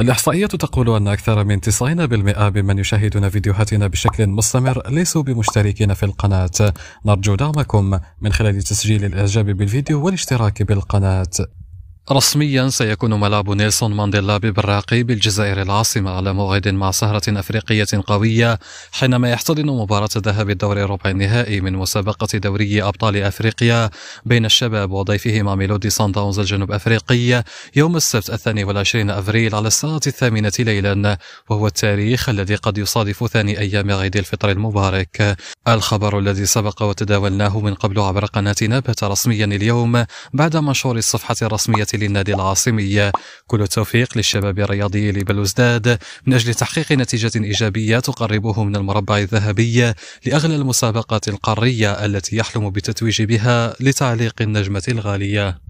الإحصائية تقول أن أكثر من 90% ممن يشاهدون فيديوهاتنا بشكل مستمر ليسوا بمشتركين في القناة نرجو دعمكم من خلال تسجيل الإعجاب بالفيديو والاشتراك بالقناة رسميا سيكون ملعب نيلسون مانديلا ببراقي بالجزائر العاصمة على موعد مع سهرة أفريقية قوية حينما يحتضن مباراة ذهاب الدور ربع النهائي من مسابقة دوري أبطال أفريقيا بين الشباب وضيفهما ميلودي سان داونز الجنوب أفريقي يوم السبت الثاني والعشرين أفريل على الساعة الثامنة ليلا وهو التاريخ الذي قد يصادف ثاني أيام عيد الفطر المبارك الخبر الذي سبق وتداولناه من قبل عبر قناتنا بات رسميا اليوم بعد منشور الصفحة الرسمية للنادي العاصمي كل التوفيق للشباب الرياضي لبلوزداد من أجل تحقيق نتيجة إيجابية تقربه من المربع الذهبي لأغلى المسابقات القارية التي يحلم بالتتويج بها لتعليق النجمة الغالية